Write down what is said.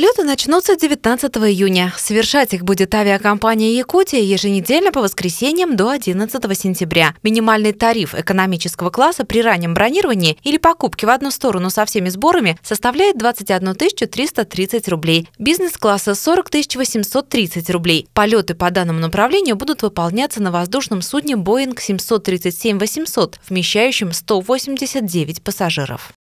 Полеты начнутся 19 июня. Совершать их будет авиакомпания «Якутия» еженедельно по воскресеньям до 11 сентября. Минимальный тариф экономического класса при раннем бронировании или покупке в одну сторону со всеми сборами составляет 21 330 рублей. Бизнес-класса – 40 830 рублей. Полеты по данному направлению будут выполняться на воздушном судне «Боинг 737-800», вмещающем 189 пассажиров.